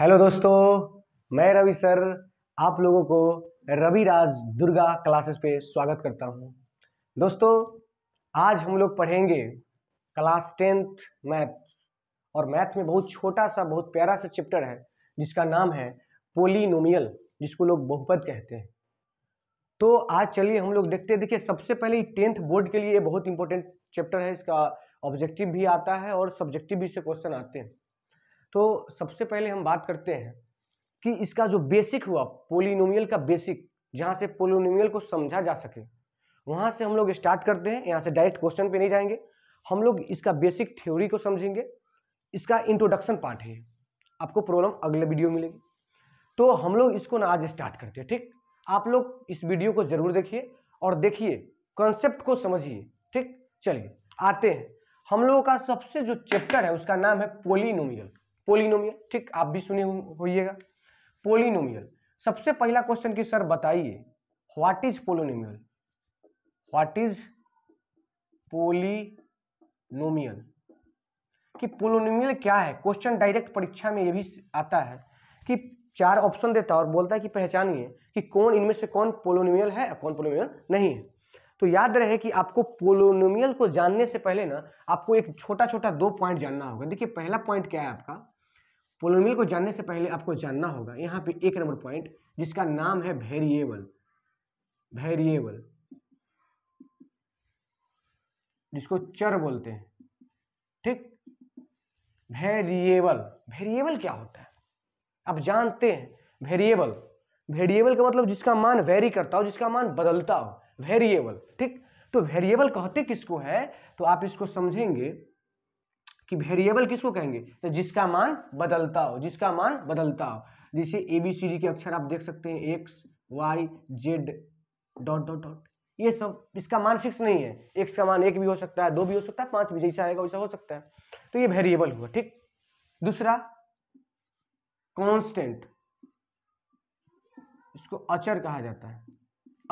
hello दोस्तों मैं Ravi sir आप लोगों को रवि राज दुर्गा क्लासेस पे स्वागत करता हूँ दोस्तों आज हम लोग पढ़ेंगे क्लास टेंथ मैथ और मैथ में बहुत छोटा सा बहुत प्यारा सा चैप्टर है जिसका नाम है पोलिनोमियल जिसको लोग बहुपद कहते हैं तो आज चलिए हम लोग देखते हैं देखिए सबसे पहले टेंथ बोर्ड के लिए बहुत इंपॉर्टेंट चैप्टर है इसका ऑब्जेक्टिव भी आता है और सब्जेक्टिव भी से क्वेश्चन आते हैं तो सबसे पहले हम बात करते हैं कि इसका जो बेसिक हुआ पोलिनोमियल का बेसिक जहाँ से पोलिनोमियल को समझा जा सके वहाँ से हम लोग स्टार्ट करते हैं यहाँ से डायरेक्ट क्वेश्चन पे नहीं जाएंगे हम लोग इसका बेसिक थ्योरी को समझेंगे इसका इंट्रोडक्शन पार्ट है आपको प्रॉब्लम अगले वीडियो मिलेगी तो हम लोग इसको ना आज स्टार्ट करते हैं ठीक आप लोग इस वीडियो को जरूर देखिए और देखिए कॉन्सेप्ट को समझिए ठीक चलिए आते हैं हम लोगों का सबसे जो चैप्टर है उसका नाम है पोलिनोमियल पोलिनोमियल ठीक आप भी सुने होइएगा पोलिनोमियल सबसे पहला क्वेश्चन की सर बताइए what is polynomial what is polynomial कि पोलिनोमियल क्या है क्वेश्चन डायरेक्ट परीक्षा में ये भी आता है कि चार ऑप्शन देता है और बोलता है कि पहचानिए कि कौन इनमें से कौन पोलोनिमियल है कौन पोलोनिमियल नहीं है तो याद रहे कि आपको पोलोनिमियल को जानने से पहले ना आपको एक छोटा छोटा दो पॉइंट जानना होगा देखिए पहला पॉइंट क्या है आपका पोलोमिल को जानने से पहले आपको जानना होगा यहाँ पे एक नंबर पॉइंट जिसका नाम है वेरिएबल वेरिएबल जिसको चर बोलते हैं ठीक वेरिएबल वेरिएबल क्या होता है आप जानते हैं वेरिएबल वेरिएबल का मतलब जिसका मान वेरी करता हो जिसका मान बदलता हो वेरिएबल ठीक तो वेरिएबल कहते किसको है तो आप इसको समझेंगे कि वेरिएबल किसको कहेंगे तो जिसका मान बदलता हो जिसका मान बदलता हो जैसे ए बी सी डी के अक्षर आप देख सकते हैं x y z dot dot dot ये सब इसका मान फिक्स नहीं है एक्स का मान एक भी हो सकता है दो भी हो सकता है पांच भी जैसा आएगा वैसा हो सकता है तो ये वेरिएबल हुआ ठीक दूसरा कॉन्स्टेंट इसको अचर कहा जाता है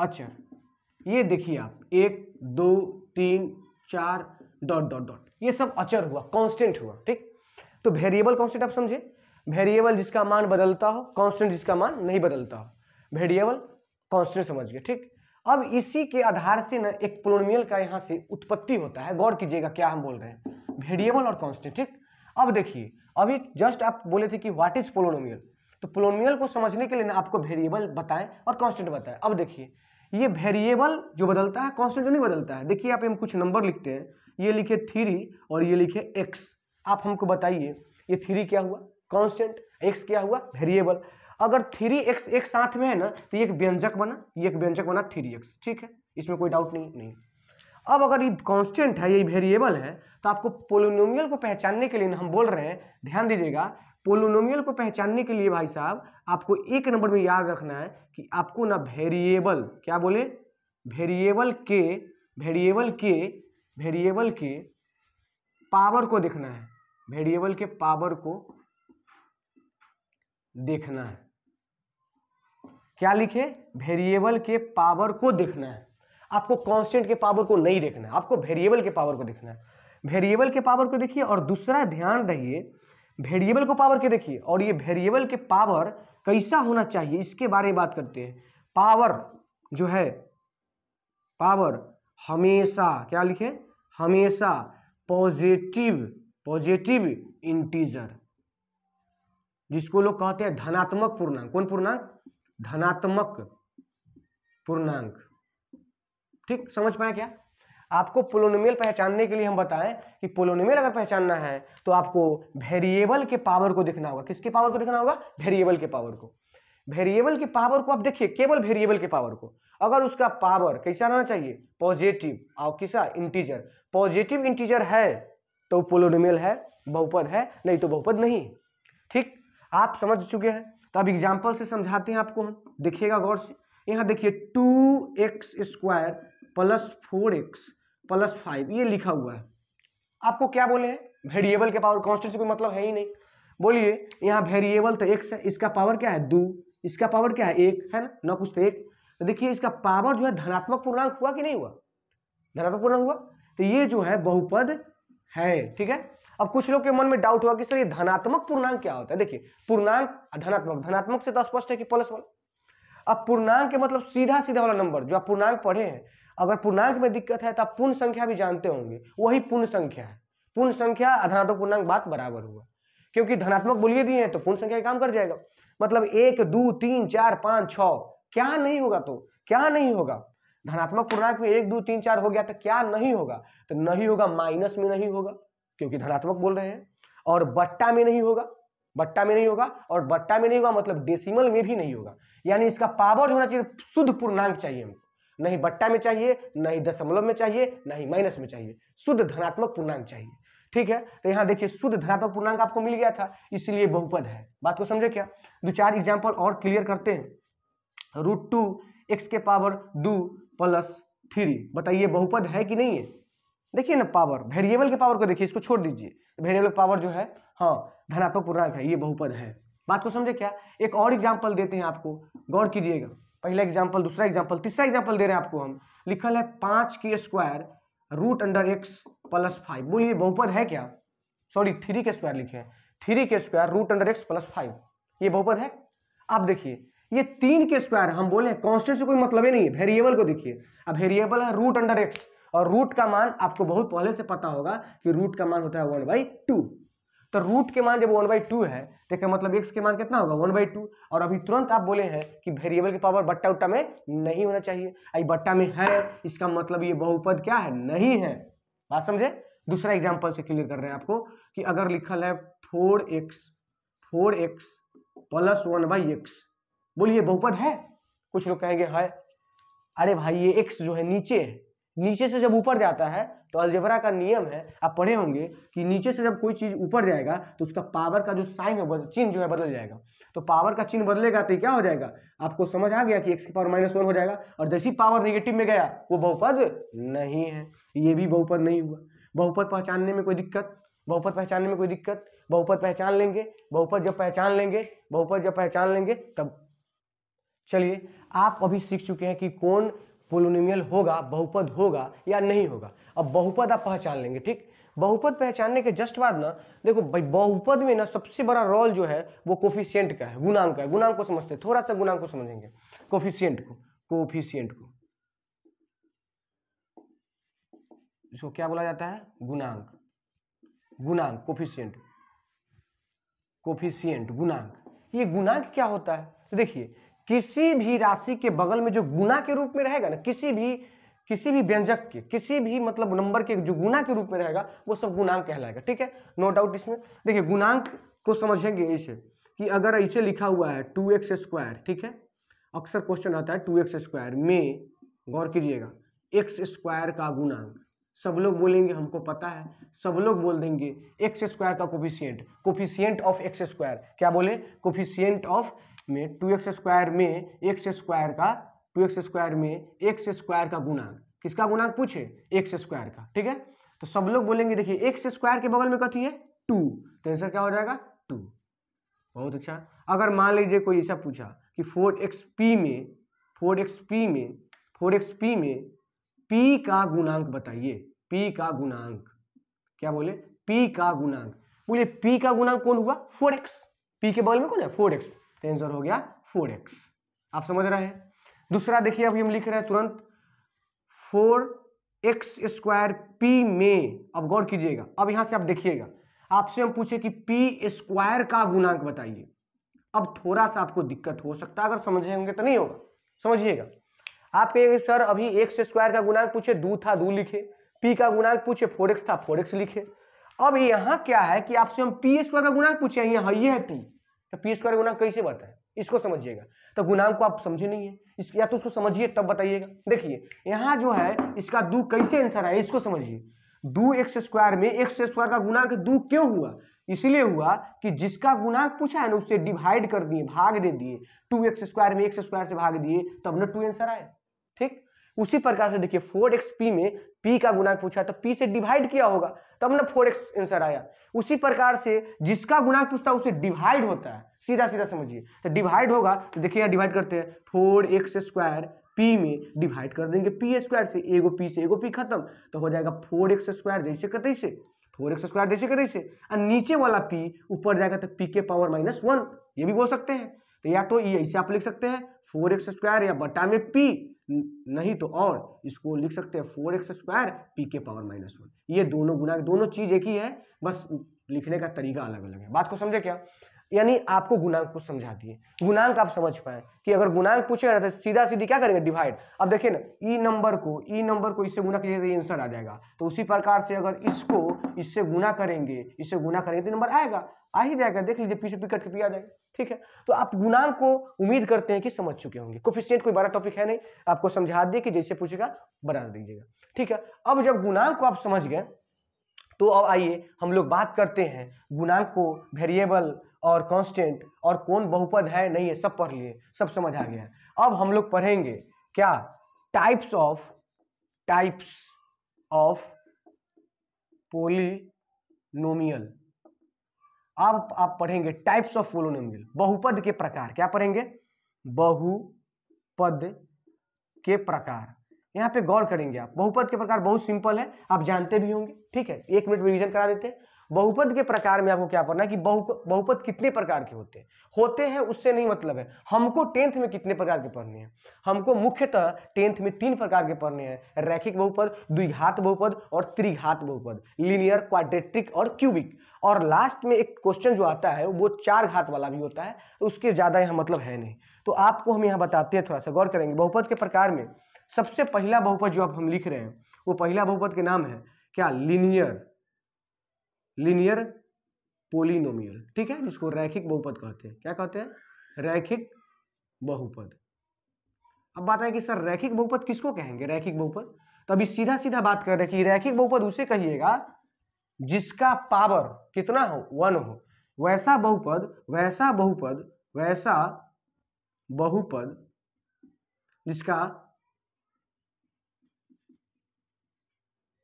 अचर ये देखिए आप एक दो तीन चार डॉट डॉट डॉट ये सब अचर हुआ कांस्टेंट हुआ ठीक तो वेरिएबल कांस्टेंट आप समझे वेरिएबल जिसका मान बदलता हो कांस्टेंट जिसका मान नहीं बदलता हो वेरिएबल कांस्टेंट समझ गए ठीक अब इसी के आधार से ना एक पोलोमियल का यहाँ से उत्पत्ति होता है गौर कीजिएगा क्या हम बोल रहे हैं वेरिएबल और कॉन्स्टेंट ठीक अब देखिए अभी जस्ट आप बोले थे कि व्हाट इज प्लोनोमियल तो पोलोमियल को समझने के लिए ना आपको वेरिएबल बताएं और कॉन्स्टेंट बताएं अब देखिए ये वेरिएबल जो बदलता है कॉन्स्टेंट जो नहीं बदलता है देखिए आप हम कुछ नंबर लिखते हैं ये लिखे थ्री और ये लिखे एक्स आप हमको बताइए ये थ्री क्या हुआ कॉन्स्टेंट एक्स क्या हुआ वेरिएबल अगर थ्री एक्स एक साथ में है ना तो ये एक व्यंजक बना ये एक व्यंजक बना थ्री एक्स ठीक है इसमें कोई डाउट नहीं नहीं अब अगर ये कांस्टेंट है ये वेरिएबल है तो आपको पोलिनोमियल को पहचानने के लिए ना हम बोल रहे हैं ध्यान दीजिएगा पोलिनोमियल को पहचानने के लिए भाई साहब आपको एक नंबर में याद रखना है कि आपको ना वेरिएबल क्या बोले वेरिएबल के वेरिएबल के वेरिएबल के पावर को देखना है वेरिएबल के पावर को देखना है क्या लिखे वेरिएबल के पावर को देखना है आपको कांस्टेंट के पावर को नहीं देखना है आपको वेरिएबल के पावर को देखना है वेरिएबल के पावर को देखिए और दूसरा ध्यान रहिए वेरिएबल को पावर के देखिए और ये वेरिएबल के पावर कैसा होना चाहिए इसके बारे में बात करते हैं पावर जो है पावर हमेशा क्या लिखे हमेशा पॉजिटिव पॉजिटिव इंटीजर जिसको लोग कहते हैं धनात्मक पूर्णांक कौन पूर्णांक धनात्मक पूर्णांक ठीक समझ पाए क्या आपको पोलोनमेल पहचानने के लिए हम बताएं कि पोलोनोमियल अगर पहचानना है तो आपको वेरिएबल के पावर को देखना होगा किसके पावर को देखना होगा वेरिएबल के पावर को वेरिएबल के पावर को आप देखिए केवल वेरिएबल के पावर को अगर उसका पावर कैसा रहना चाहिए पॉजिटिव और किसा इंटीजर पॉजिटिव इंटीजर है तो पोलोनिमियल है बहुपद है नहीं तो बहुपद नहीं ठीक आप समझ चुके हैं तो अब एग्जाम्पल से समझाते हैं आपको हम देखिएगा गौर से यहाँ देखिए two x square plus four x plus five ये लिखा हुआ है आपको क्या बोले हैं वेरिएबल के पावर कॉन्स्टेंट से कोई मतलब है ही नहीं बोलिए यहाँ वेरिएबल तो एक्स है इसका पावर क्या है दो इसका पावर क्या है एक है ना ना कुछ तो एक तो देखिए इसका पावर जो है धनात्मक पूर्णांक हुआ कि नहीं हुआ धनात्मक पूर्णांक हुआ तो ये जो है बहुपद है ठीक है अब कुछ लोग के मन में डाउट हुआ कि सर ये धनात्मक पूर्णांक क्या होता है देखिए पूर्णांक धनात्मक धनात्मक से तो स्पष्ट है कि प्लस वन अब पूर्णांक के मतलब सीधा सीधा वाला नंबर जो आप पूर्णांक पढ़े हैं अगर पूर्णांक में दिक्कत है तो आप पूर्ण संख्या भी जानते होंगे वही पूर्ण संख्या है पूर्ण संख्या धनात्मक पूर्णांक बात बराबर हुआ क्योंकि धनात्मक बोलिए दिए हैं तो पूर्ण संख्या काम कर जाएगा मतलब एक दो तीन चार पाँच छः क्या नहीं होगा तो क्या नहीं होगा धनात्मक पूर्णांक में एक दो तीन चार हो गया तो क्या नहीं होगा तो नहीं होगा माइनस में नहीं होगा क्योंकि धनात्मक बोल रहे हैं और बट्टा में नहीं होगा बट्टा में नहीं होगा और बट्टा में नहीं होगा मतलब डेसिमल में भी नहीं होगा यानी इसका पावर होना चाहिए शुद्ध पूर्णांक चाहिए हमको नहीं बट्टा में चाहिए नहीं दशमलव में चाहिए नहीं माइनस में चाहिए शुद्ध धनात्मक पूर्णांक चाहिए ठीक है तो यहाँ देखिए शुद्ध धनात्मक पूर्णांक आपको मिल गया था इसलिए बहुपद है बात को समझे क्या दो चार एग्जाम्पल और क्लियर करते हैं रूट टू एक्स के पावर दो प्लस थ्री बताइए बहुपद है कि नहीं है देखिए ना पावर वेरिएबल के पावर को देखिए इसको छोड़ दीजिए वेरिएबल पावर जो है हाँ धनात्मक पूर्णांक है ये बहुपद है बात को समझे क्या एक और एग्जाम्पल देते हैं आपको गौर कीजिएगा पहला एग्जाम्पल दूसरा एग्जाम्पल तीसरा एग्जाम्पल दे रहे हैं आपको हम लिखल है पाँच के square root under x plus five बोलिए बहुपद है क्या सॉरी थ्री के स्क्वायर लिखे हैं थ्री के square root under x plus five ये बहुपद है आप देखिए ये तीन के स्क्वायर हम बोले कॉन्स्टेंट से कोई मतलब ही नहीं है वेरिएबल को देखिए अब वेरिएबल है रूट अंडर एक्स और रूट का मान आपको बहुत पहले से पता होगा कि रूट का मान होता है वन बाई टू तो रूट के मान जब वन बाई टू है तो क्या मतलब एक्स के मान कितना होगा वन बाई टू और अभी तुरंत आप बोले हैं कि वेरिएबल की पावर बट्टा उट्टा में नहीं होना चाहिए आई बट्टा में है इसका मतलब ये बहुपद क्या है नहीं है बात समझे दूसरा एग्जाम्पल से क्लियर कर रहे हैं आपको कि अगर लिखल है four x four x plus one by x बोलिए बहुपद है कुछ लोग कहेंगे है अरे भाई ये एक्स जो है नीचे है नीचे से जब ऊपर जाता है तो अलजेबरा का नियम है आप पढ़े होंगे कि नीचे से जब कोई चीज़ ऊपर जाएगा तो उसका पावर का जो साइन है चिन्ह जो है बदल जाएगा तो पावर का चिन्ह बदलेगा तो क्या हो जाएगा आपको समझ आ गया कि एक्स की पावर माइनस वन हो जाएगा और जैसी पावर निगेटिव में गया वो बहुपद नहीं है ये भी बहुपद नहीं हुआ बहुपद पहचानने में कोई दिक्कत बहुपद पहचानने में कोई दिक्कत बहुपद पहचान लेंगे बहुपद जब पहचान लेंगे बहुपद जब पहचान लेंगे तब चलिए आप अभी सीख चुके हैं कि कौन पोलोनिमियल होगा बहुपद होगा या नहीं होगा अब बहुपद आप पहचान लेंगे ठीक बहुपद पहचानने के जस्ट बाद ना देखो भाई बहुपद में ना सबसे बड़ा रोल जो है वो कोफिशियंट का है गुणांक का है गुणांक को समझते हैं थोड़ा सा गुणांक को समझेंगे कोफिशियंट को कोफिशियंट को इसको क्या बोला जाता है गुणांक गुणांक कोफिशियंट कोफिशियंट गुणांक ये गुणांक क्या होता है देखिए किसी भी राशि के बगल में जो गुना के रूप में रहेगा ना किसी भी किसी भी व्यंजक के किसी भी मतलब नंबर के जो गुना के रूप में रहेगा वो सब गुणांक कहलाएगा ठीक है नो डाउट इसमें देखिए गुणांक को समझेंगे ऐसे कि अगर ऐसे लिखा हुआ है टू एक्स स्क्वायर ठीक है अक्सर क्वेश्चन आता है टू एक्स स्क्वायर में गौर कीजिएगा एक्स स्क्वायर का गुणांक सब लोग बोलेंगे हमको पता है सब लोग बोल देंगे एक्स स्क्वायर का coefficient coefficient of x square क्या बोले कोफिशियंट ऑफ में टू एक्स स्क्वायर में एक्स स्क्वायर का टू एक्स स्क्वायर में एक्स स्क्वायर का गुणांक किसका गुणांक पूछे एक्स स्क्वायर का ठीक है तो सब लोग बोलेंगे देखिए एक्स स्क्वायर के बगल में कथी है टू तो आंसर क्या हो जाएगा टू बहुत अच्छा अगर मान लीजिए कोई ऐसा पूछा कि फोर एक्स पी में फोर एक्स पी में फोर एक्स पी में पी का गुणांक बताइए पी का गुणांक क्या बोले पी का गुणांक बोले पी का गुणांक कौन हुआ फोर एक्स पी के बगल में कौन है फोर एक्स तो आंसर हो गया फोर एक्स आप समझ रहे हैं दूसरा देखिए अभी हम लिख रहे हैं तुरंत फोर एक्स स्क्वायर पी में अब गौर कीजिएगा अब यहां से आप देखिएगा आपसे हम पूछे कि पी स्क्वायर का गुणांक बताइए अब थोड़ा सा आपको दिक्कत हो सकता है अगर समझे होंगे तो नहीं होगा समझिएगा आप कहेंगे सर अभी एक्स स्क्वायर का गुणांक पूछे दू था दू लिखे पी का गुणांक पूछे फोर एक्स था फोर एक्स लिखे अब यहां क्या है कि आपसे हम पी स्क्वायर का गुणांक पूछे यहाँ ये है पी तो पी स्क्वायर गुना कैसे बनता है इसको समझिएगा तो गुणांक को आप समझे नहीं है इस या तो उसको समझिए तब बताइएगा देखिए यहाँ जो है इसका दू कैसे आंसर है इसको समझिए दू एक्स स्क्वायर में एक्स स्क्वायर का गुणांक दू क्यों हुआ इसलिए हुआ कि जिसका गुणांक पूछा है ना उससे डिवाइड कर दिए भाग दे दिए टू एक्स स्क्वायर में एक्स स्क्वायर से भाग दिए तब ना टू आंसर आए ठीक उसी प्रकार से देखिए फोर एक्स पी में पी का गुणांक पूछा तो पी से डिवाइड किया होगा तब तो ना फोर एक्स आंसर आया उसी प्रकार से जिसका गुणांक पूछता है उसे डिवाइड होता है सीधा सीधा समझिए तो डिवाइड होगा तो देखिए यहाँ डिवाइड करते हैं फोर एक्स स्क्वायर पी में डिवाइड कर देंगे पी स्क्वायर से ए गो पी से ए गो पी खत्म तो हो जाएगा फोर एक्स स्क्वायर जैसे कतई से फोर एक्स स्क्वायर जैसे कतई से और नीचे वाला पी ऊपर जाएगा तो पी के पावर माइनस वन ये भी बोल सकते हैं तो या तो ये ऐसे आप लिख सकते हैं फोर एक्स स्क्वायर या बटा में पी नहीं तो और इसको लिख सकते हैं फोर एक्स स्क्वायर पी के पावर माइनस वन ये दोनों गुना दोनों चीज़ एक ही है बस लिखने का तरीका अलग अलग है बात को समझे क्या यानी आपको गुणांक को समझा दिए गुणांक आप समझ पाए कि अगर गुणांक पूछेगा तो सीधा सीधी क्या करेंगे डिवाइड अब देखिए ना ई e नंबर को ई e नंबर को इससे गुना कीजिए तो आंसर आ जाएगा तो उसी प्रकार से अगर इसको इससे गुना करेंगे इससे गुना करेंगे तो नंबर आएगा आ ही जाएगा देख लीजिए पीछे पिकट के पी आ जाएगा ठीक है तो आप गुणांक को उम्मीद करते हैं कि समझ चुके होंगे कोफिशियंट कोई बड़ा टॉपिक है नहीं आपको समझा दिए कि जैसे पूछेगा बना दीजिएगा ठीक है अब जब गुणांक को आप समझ गए तो अब आइए हम लोग बात करते हैं गुणांक को वेरिएबल और कांस्टेंट और कौन बहुपद है नहीं है सब पढ़ लिए सब समझ आ गया अब हम लोग पढ़ेंगे क्या types of types of polynomial अब आप पढ़ेंगे टाइप्स ऑफ पोलिनोमियल बहुपद के प्रकार क्या पढ़ेंगे बहुपद के प्रकार यहाँ पे गौर करेंगे आप बहुपद के प्रकार बहुत सिंपल है आप जानते भी होंगे ठीक है एक मिनट रिवीजन करा देते हैं बहुपद के प्रकार में आपको क्या पढ़ना है कि बहु बहुपद कितने प्रकार के होते हैं होते हैं उससे नहीं मतलब है हमको टेंथ में कितने प्रकार के पढ़ने हैं हमको मुख्यतः टेंथ में तीन प्रकार के पढ़ने हैं रैखिक बहुपद द्विघात बहुपद और त्रिघात बहुपद लीनियर क्वाड्रेट्रिक और क्यूबिक और लास्ट में एक क्वेश्चन जो आता है वो चार घात वाला भी होता है तो उसके ज़्यादा यहाँ मतलब है नहीं तो आपको हम यहाँ बताते हैं थोड़ा सा गौर करेंगे बहुपद के प्रकार में सबसे पहला बहुपद जो आप हम लिख रहे हैं वो पहला बहुपद के नाम है क्या लीनियर लिनियर पोलिनोमियल ठीक है उसको रैखिक बहुपद कहते हैं क्या कहते हैं रैखिक बहुपद अब बात है कि सर रैखिक बहुपद किसको कहेंगे रैखिक बहुपद तो अभी सीधा सीधा बात कर रहे हैं कि रैखिक बहुपद उसे कहिएगा जिसका पावर कितना हो वन हो वैसा बहुपद वैसा बहुपद वैसा बहुपद जिसका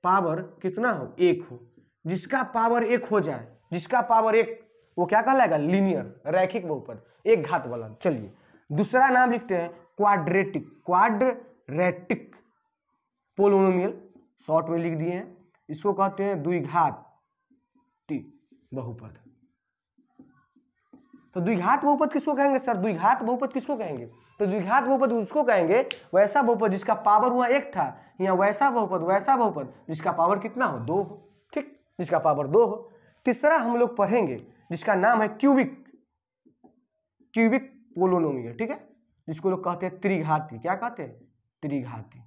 पावर कितना हो एक हो जिसका पावर एक हो जाए जिसका पावर एक वो क्या कहलाएगा लीनियर रैखिक बहुपद एक घात वाला चलिए दूसरा नाम लिखते हैं क्वाड्रेटिक क्वाड्रेटिक पोलोनोमियल शॉर्ट में लिख दिए हैं इसको कहते हैं द्विघात बहुपद तो द्विघात बहुपद किसको कहेंगे सर द्विघात बहुपद किसको कहेंगे तो द्विघात बहुपद उसको कहेंगे वैसा बहुपद जिसका पावर हुआ एक था या वैसा बहुपद वैसा बहुपद जिसका पावर कितना हो दो हो जिसका पावर दो हो तीसरा हम लोग पढ़ेंगे जिसका नाम है क्यूबिक क्यूबिक पोलोनोमियल ठीक है जिसको लोग कहते हैं त्रिघाती क्या कहते हैं त्रिघाती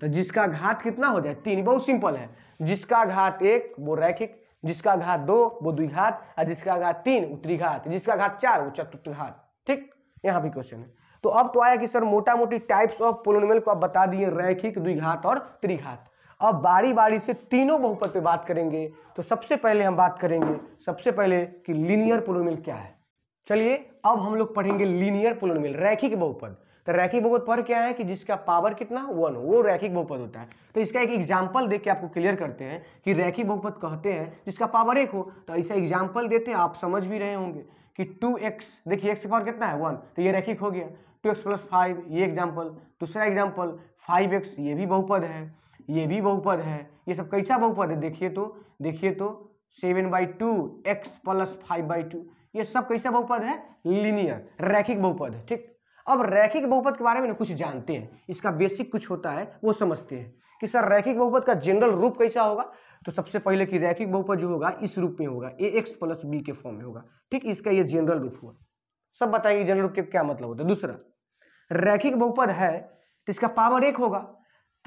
तो जिसका घात कितना हो जाए तीन बहुत सिंपल है जिसका घात एक वो रैखिक जिसका घात दो वो द्विघात और जिसका घात तीन वो त्रिघात जिसका घात चार वो चतुर्थघात ठीक यहाँ भी क्वेश्चन है तो अब तो आया कि सर मोटा मोटी टाइप्स ऑफ पोलोनोमियल को आप बता दिए रैखिक द्विघात और त्रिघात अब बारी बारी से तीनों बहुपद पे बात करेंगे तो सबसे पहले हम बात करेंगे सबसे पहले कि लीनियर पोलोमिल क्या है चलिए अब हम लोग पढ़ेंगे लीनियर पोलोमिल रैखिक बहुपद तो रैखिक बहुपद पर क्या है कि जिसका पावर कितना वन वो रैखिक बहुपद होता है तो इसका एक एग्जाम्पल दे के आपको क्लियर करते हैं कि रैखिक बहुपद कहते हैं जिसका पावर एक हो तो ऐसा एग्जाम्पल देते हैं आप समझ भी रहे होंगे कि टू एक्स देखिए एक्स पावर कितना है वन तो ये रैखिक हो गया टू एक्स प्लस फाइव ये एग्जाम्पल दूसरा एग्जाम्पल फाइव एक्स ये भी बहुपद है ये भी बहुपद है ये सब कैसा बहुपद है देखिए तो देखिए तो seven by two x plus five by two ये सब कैसा बहुपद है लीनियर रैखिक बहुपद है ठीक अब रैखिक बहुपद के बारे में ना कुछ जानते हैं इसका बेसिक कुछ होता है वो समझते हैं कि सर रैखिक बहुपद का जनरल रूप कैसा होगा तो सबसे पहले कि रैखिक बहुपद जो होगा इस रूप में होगा ए एक्स प्लस बी के फॉर्म में होगा ठीक इसका ये जनरल रूप हुआ सब बताएंगे जनरल रूप के क्या मतलब होता है दूसरा रैखिक बहुपद है तो इसका पावर एक होगा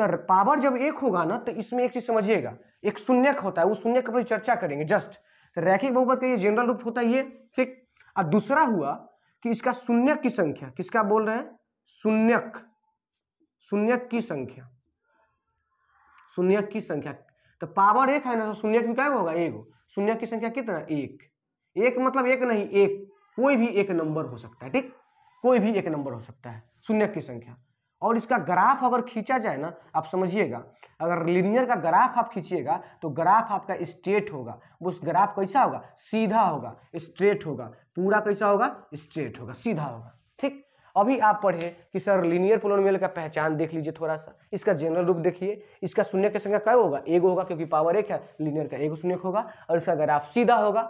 तो पावर जब एक होगा ना तो इसमें एक चीज समझिएगा एक शून्यक होता है वो शून्य पर चर्चा करेंगे जस्ट तो रैखिक बहुपद का ये जनरल रूप होता है ये ठीक और दूसरा हुआ कि इसका शून्यक की संख्या किसका बोल रहे हैं शून्यक शून्यक की संख्या शून्यक की संख्या तो पावर एक है ना तो शून्यक में क्या होगा एक हो शून्यक की संख्या कितना एक एक मतलब एक नहीं एक कोई भी एक नंबर हो सकता है ठीक कोई भी एक नंबर हो सकता है शून्यक की संख्या और इसका ग्राफ अगर खींचा जाए ना आप समझिएगा अगर लिनियर का ग्राफ आप खींचिएगा तो ग्राफ आपका स्ट्रेट होगा उस ग्राफ कैसा होगा सीधा होगा स्ट्रेट होगा पूरा कैसा होगा स्ट्रेट होगा सीधा होगा ठीक अभी आप पढ़े कि सर लीनियर पोलोनोमियल का पहचान देख लीजिए थोड़ा सा इसका जनरल रूप देखिए इसका शून्य की संख्या क्या होगा एगो होगा क्योंकि पावर एक है लीनियर का एगो शून्य होगा और इसका ग्राफ सीधा होगा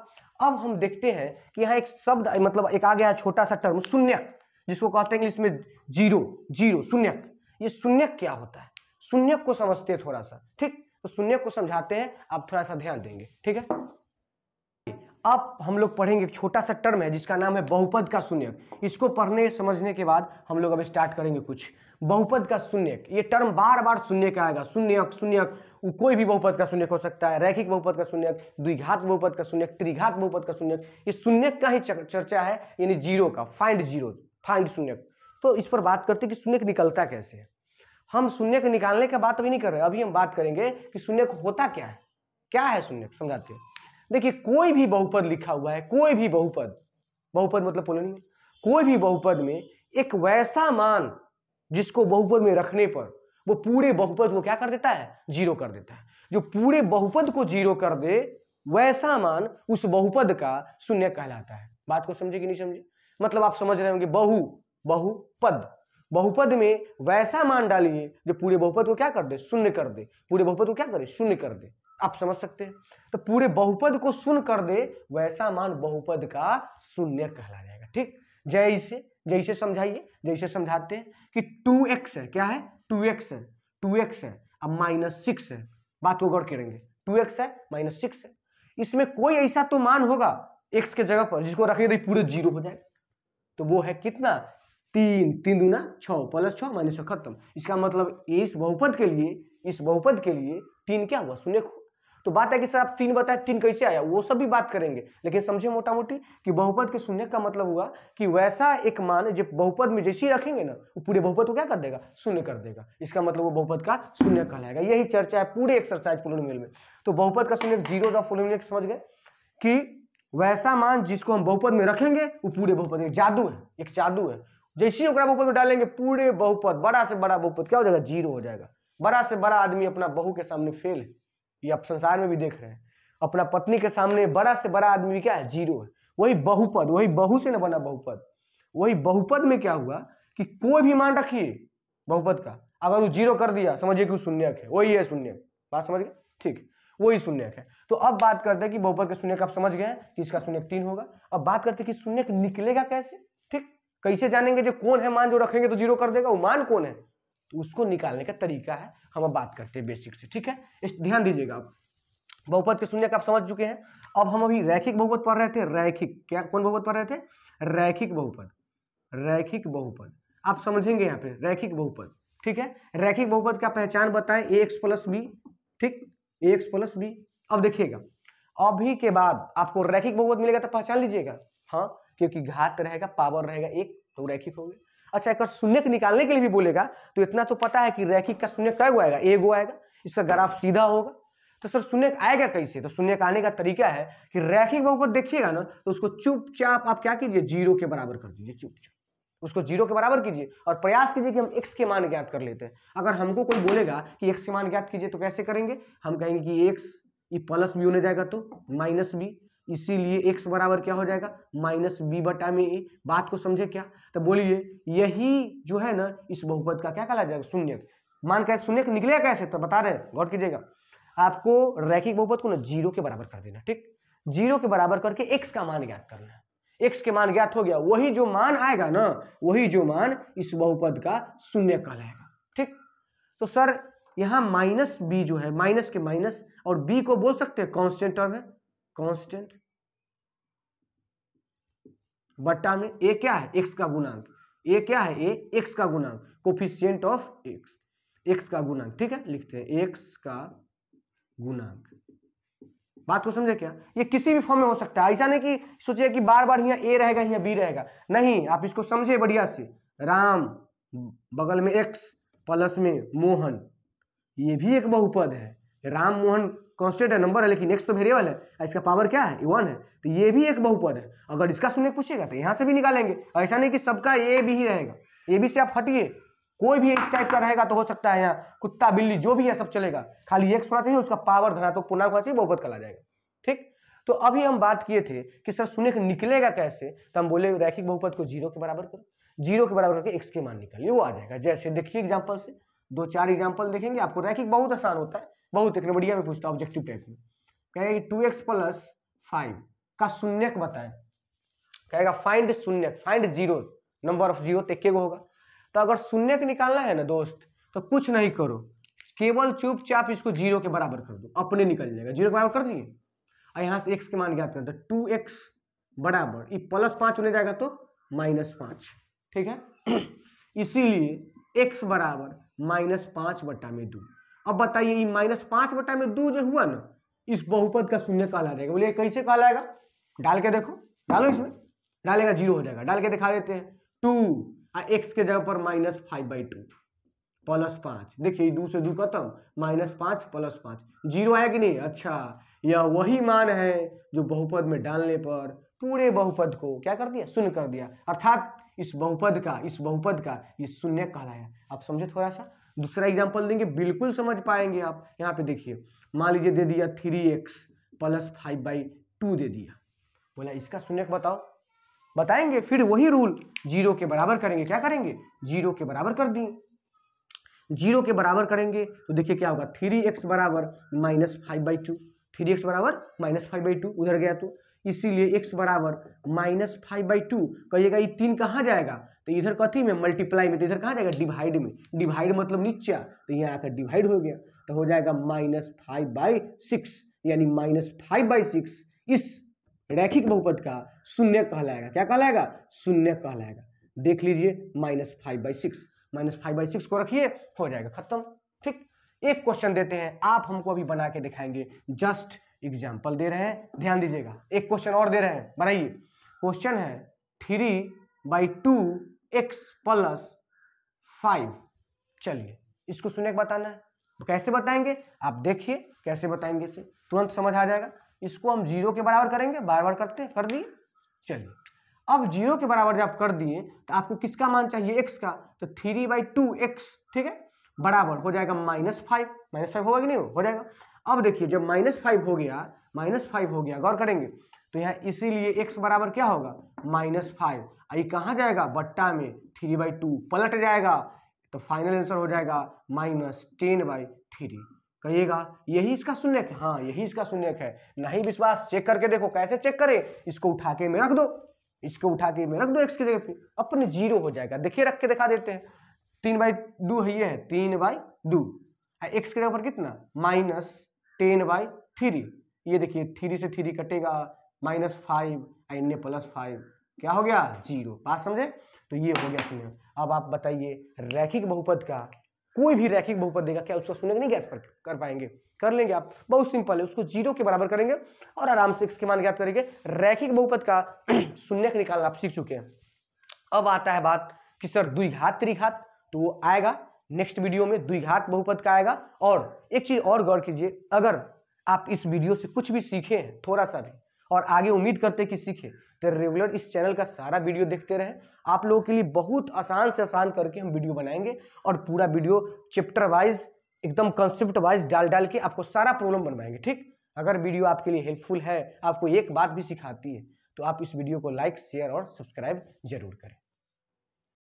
अब हम देखते हैं कि यहाँ एक शब्द मतलब एक आ गया छोटा सा टर्म शून्यक जिसको कहते हैं इंग्लिश में जीरो जीरो शून्यक ये शून्यक क्या होता है शून्यक को समझते हैं थोड़ा सा ठीक तो शून्यक को समझाते हैं आप थोड़ा सा ध्यान देंगे ठीक है अब हम लोग पढ़ेंगे एक छोटा सा टर्म है जिसका नाम है बहुपद का शून्य इसको पढ़ने समझने के बाद हम लोग अब स्टार्ट करेंगे कुछ बहुपद का शून्यक ये टर्म बार बार शून्य का आएगा शून्य शून्यक कोई भी बहुपद का शून्य हो सकता है रैखिक बहुपद का शून्यक द्विघात बहुपद का शून्य त्रिघात बहुपद का शून्यक ये शून्यक का ही चर्चा है यानी जीरो का फाइंड जीरो फाइंड शून्य तो इस पर बात करते हैं कि शून्यक निकलता कैसे है हम शून्यक निकालने का बात अभी नहीं कर रहे अभी हम बात करेंगे कि शून्य होता क्या है क्या है शून्य समझाते हैं देखिए कोई भी बहुपद लिखा हुआ है कोई भी बहुपद बहुपद मतलब पोलोनी कोई भी बहुपद में एक वैसा मान जिसको बहुपद में रखने पर वो पूरे बहुपद को क्या कर देता है जीरो कर देता है जो पूरे बहुपद को जीरो कर दे वैसा मान उस बहुपद का शून्य कहलाता है बात को समझे कि नहीं समझे मतलब आप समझ रहे होंगे बहु बहुपद बहुपद में वैसा मान डालिए जो पूरे बहुपद को क्या कर दे शून्य कर दे पूरे बहुपद को क्या करे शून्य कर दे आप समझ सकते हैं तो पूरे बहुपद को शून्य कर दे वैसा मान बहुपद का शून्य कहला जाएगा ठीक जैसे जैसे समझाइए जैसे समझाते हैं कि टू एक्स है क्या है टू एक्स है टू एक्स है अब माइनस सिक्स है बात को गौर करेंगे टू एक्स है माइनस सिक्स है इसमें कोई ऐसा तो मान होगा एक्स के जगह पर जिसको रखिए पूरे जीरो हो जाएगा तो वो है कितना तीन तीन दूना छ प्लस छ माइनस छ खत्म इसका मतलब इस बहुपद के लिए इस बहुपद के लिए तीन क्या हुआ शून्य तो बात है कि सर आप तीन बताए तीन कैसे आया वो सब भी बात करेंगे लेकिन समझे मोटा मोटी कि बहुपद के शून्य का मतलब हुआ कि वैसा एक मान जो बहुपद में जैसे ही रखेंगे ना वो पूरे बहुपद को क्या कर देगा शून्य कर देगा इसका मतलब वो बहुपद का शून्य कहलाएगा यही चर्चा है पूरे एक्सरसाइज पोलोनियल में तो बहुपद का शून्य जीरो द पोलोनियल समझ गए कि वैसा मान जिसको हम बहुपद में रखेंगे वो पूरे बहुपद में जादू है एक जादू है जैसे ही ओकरा बहुपद में डालेंगे पूरे बहुपद बड़ा से बड़ा बहुपद क्या हो जाएगा जीरो हो जाएगा बड़ा से बड़ा आदमी अपना बहू के सामने फेल है ये आप संसार में भी देख रहे हैं अपना पत्नी के सामने बड़ा से बड़ा आदमी क्या है जीरो है वही बहुपद वही बहु से ना बना बहुपद वही बहुपद में क्या हुआ कि कोई भी मान रखिए बहुपद का अगर वो जीरो कर दिया समझिए कि शून्यक है वही है शून्य बात समझ गए ठीक है वही शून्य है तो अब बात करते हैं कि बहुपद का शून्य आप समझ गए कि इसका शून्य तीन होगा अब बात करते हैं कि शून्य निकलेगा कैसे ठीक कैसे जानेंगे जो कौन है मान जो रखेंगे तो जीरो कर देगा वो मान कौन है तो उसको निकालने का तरीका है हम अब बात करते हैं बेसिक से ठीक है इस ध्यान दीजिएगा आप बहुपद के शून्य आप समझ चुके हैं अब हम अभी रैखिक बहुपद पढ़ रहे थे रैखिक क्या कौन बहुपद पढ़ रहे थे रैखिक बहुपद रैखिक बहुपद आप समझेंगे यहाँ पे रैखिक बहुपद ठीक है रैखिक बहुपद का पहचान बताएं ए एक्स प्लस बी ठीक एक्स प्लस बी अब देखिएगा अभी के बाद आपको रैखिक बहुमत मिलेगा तो पहचान लीजिएगा हाँ क्योंकि घात रहेगा पावर रहेगा एक तो रैखिक हो गया अच्छा एक शून्य निकालने के लिए भी बोलेगा तो इतना तो पता है कि रैखिक का शून्य कै आएगा ए गो आएगा इसका ग्राफ सीधा होगा तो सर शून्य आएगा कैसे तो शून्य आने का तरीका है कि रैखिक बहुमत देखिएगा ना तो उसको चुपचाप आप क्या कीजिए जीरो के बराबर कर दीजिए चुपचाप उसको जीरो के बराबर कीजिए और प्रयास कीजिए कि हम एक्स के मान ज्ञात कर लेते हैं अगर हमको कोई बोलेगा कि एक्स के मान ज्ञात कीजिए तो कैसे करेंगे हम कहेंगे कि एक्स ये प्लस बी होने जाएगा तो माइनस बी इसीलिए एक्स बराबर क्या हो जाएगा माइनस बी बटा में ए बात को समझे क्या तो बोलिए यही जो है ना इस बहुपद का क्या कहला जाएगा शून्य मान कैसे शून्य निकलेगा कैसे तो बता रहे हैं गौर कीजिएगा आपको रैखिक बहुपद को ना जीरो के बराबर कर देना ठीक जीरो के बराबर करके एक्स का मान ज्ञात करना है एक्स के मान ज्ञात हो गया वही जो मान आएगा ना वही जो मान इस बहुपद का शून्य कहलाएगा ठीक तो सर यहाँ माइनस बी जो है माइनस के माइनस और बी को बोल सकते हैं कांस्टेंट टर्म है कांस्टेंट बट्टा में ए क्या है एक्स का गुणांक ए क्या है ए एक्स का गुणांक कोफिशियंट ऑफ एक्स एक्स का गुणांक ठीक है लिखते हैं एक्स का गुणांक बात को समझे क्या ये किसी भी फॉर्म में हो सकता है ऐसा नहीं कि सोचिए कि बार बार यहाँ ए रहेगा यहाँ बी रहेगा नहीं आप इसको समझे बढ़िया से राम बगल में एक्स प्लस में मोहन ये भी एक बहुपद है राम मोहन कॉन्स्टेंट है नंबर है लेकिन एक्स तो वेरिएबल है इसका पावर क्या है वन है तो ये भी एक बहुपद है अगर इसका सुनने पूछिएगा तो यहाँ से भी निकालेंगे ऐसा नहीं कि सबका ए भी ही रहेगा ए बी से आप हटिए कोई भी इस टाइप का रहेगा तो हो सकता है यहाँ कुत्ता बिल्ली जो भी है सब चलेगा खाली एक्स होना चाहिए उसका पावर धना तो पुनः होना चाहिए बहुपत कला जाएगा ठीक तो अभी हम बात किए थे कि सर सुनेख निकलेगा कैसे तो हम बोले रैखिक बहुपद को जीरो के बराबर करो जीरो के बराबर करके एक्स के मान निकालिए वो आ जाएगा जैसे देखिए एग्जाम्पल से दो चार एग्जाम्पल देखेंगे आपको रैखिक बहुत आसान होता है बहुत एक नंबरिया में पूछता है ऑब्जेक्टिव टाइप में कहेगा टू एक्स प्लस फाइव का शून्यक बताएं कहेगा फाइंड शून्यक find zero number of zero तो एक होगा तो अगर शून्य के निकालना है ना दोस्त तो कुछ नहीं करो केवल चुपचाप इसको जीरो के बराबर कर दो अपने निकल जाएगा जीरो के बराबर कर देंगे और यहाँ से एक्स के मान ज्ञात दो टू एक्स बराबर ये प्लस पाँच होने जाएगा तो माइनस पाँच ठीक है इसीलिए एक्स बराबर माइनस पाँच बट्टा में दो अब बताइए ये माइनस पाँच बट्टा में दो जो हुआ ना इस बहुपद का शून्य कहला जाएगा बोलिए कैसे कहलाएगा डाल के देखो डालो इसमें डालेगा जीरो हो जाएगा डाल के दिखा देते हैं टू एक्स के जगह पर minus five by two plus पाँच देखिए दो से दो खत्म माइनस पाँच प्लस पाँच जीरो आया कि नहीं अच्छा यह वही मान है जो बहुपद में डालने पर पूरे बहुपद को क्या कर दिया शून्य कर दिया अर्थात इस बहुपद का इस बहुपद का ये शून्य कहलाया आप समझे थोड़ा सा दूसरा एग्जाम्पल देंगे बिल्कुल समझ पाएंगे आप यहाँ पे देखिए मान लीजिए दे दिया three x plus five by two दे दिया बोला इसका शून्य बताओ बताएंगे फिर वही रूल जीरो के बराबर करेंगे क्या करेंगे जीरो के बराबर कर दिए जीरो के बराबर करेंगे तो देखिए क्या होगा थ्री एक्स बराबर minus five by two three x बराबर माइनस फाइव बाई टू उधर गया तो इसीलिए एक्स बराबर माइनस फाइव बाई टू कहिएगा ये तीन कहाँ जाएगा तो इधर कथी में मल्टीप्लाई में तो इधर कहाँ जाएगा डिवाइड में डिवाइड मतलब नीचे तो यहाँ आकर डिवाइड हो गया तो हो जाएगा माइनस फाइव बाई सिक्स यानी माइनस फाइव बाई सिक्स इस रैखिक बहुपद का शून्य कहलाएगा क्या कहलाएगा शून्य कहलाएगा देख लीजिए minus five by six minus five by six को रखिए हो जाएगा खत्म ठीक एक क्वेश्चन देते हैं आप हमको अभी बना के दिखाएंगे जस्ट एग्जाम्पल दे रहे हैं ध्यान दीजिएगा एक क्वेश्चन और दे रहे हैं बनाइए क्वेश्चन है three by two x plus five चलिए इसको सुनने के बताना है तो कैसे बताएंगे आप देखिए कैसे बताएंगे इसे तुरंत समझ आ जाएगा इसको हम जीरो के बराबर करेंगे बार बार करते कर दिए चलिए अब जीरो के बराबर जब कर दिए तो आपको किसका मान चाहिए एक्स का तो थ्री बाई टू एक्स ठीक है बराबर हो जाएगा माइनस फाइव माइनस फाइव होगा कि नहीं हो जाएगा अब देखिए जब माइनस फाइव हो गया माइनस फाइव हो गया गौर करेंगे तो यहाँ इसीलिए एक्स बराबर क्या होगा माइनस फाइव आई कहाँ जाएगा बट्टा में थ्री बाई टू पलट जाएगा तो फाइनल आंसर हो जाएगा माइनस टेन बाई थ्री कहिएगा यही इसका शून्यक है हाँ यही इसका शून्यक है नहीं विश्वास चेक करके देखो कैसे चेक करें इसको उठा के में रख दो इसको उठा के में रख दो एक्स की जगह पे अपने जीरो हो जाएगा देखिए रख के दिखा देते हैं तीन बाई दो है ये है तीन बाई दू एक्स के जगह पर कितना माइनस टेन बाई थ्री ये देखिए थ्री से थ्री कटेगा minus five n plus five क्या हो गया जीरो बात समझे तो ये हो गया शून्य अब आप बताइए रैखिक बहुपद का कोई भी रैखिक बहुपद देगा क्या उसका शून्य नहीं ज्ञात कर पाएंगे कर लेंगे आप बहुत सिंपल है उसको जीरो के बराबर करेंगे और आराम से इसके मान ज्ञात करेंगे रैखिक बहुपद का शून्य निकालना आप सीख चुके हैं अब आता है बात कि सर द्विघात त्रिघात तो वो आएगा नेक्स्ट वीडियो में द्विघात बहुपद का आएगा और एक चीज और गौर कीजिए अगर आप इस वीडियो से कुछ भी सीखे थोड़ा सा भी और आगे उम्मीद करते कि सीखे तो रेगुलर इस चैनल का सारा वीडियो देखते रहें आप लोगों के लिए बहुत आसान से आसान करके हम वीडियो बनाएंगे और पूरा वीडियो चैप्टर वाइज एकदम कंसेप्ट वाइज डाल डाल के आपको सारा प्रॉब्लम बनवाएंगे ठीक अगर वीडियो आपके लिए हेल्पफुल है आपको एक बात भी सिखाती है तो आप इस वीडियो को लाइक शेयर और सब्सक्राइब जरूर करें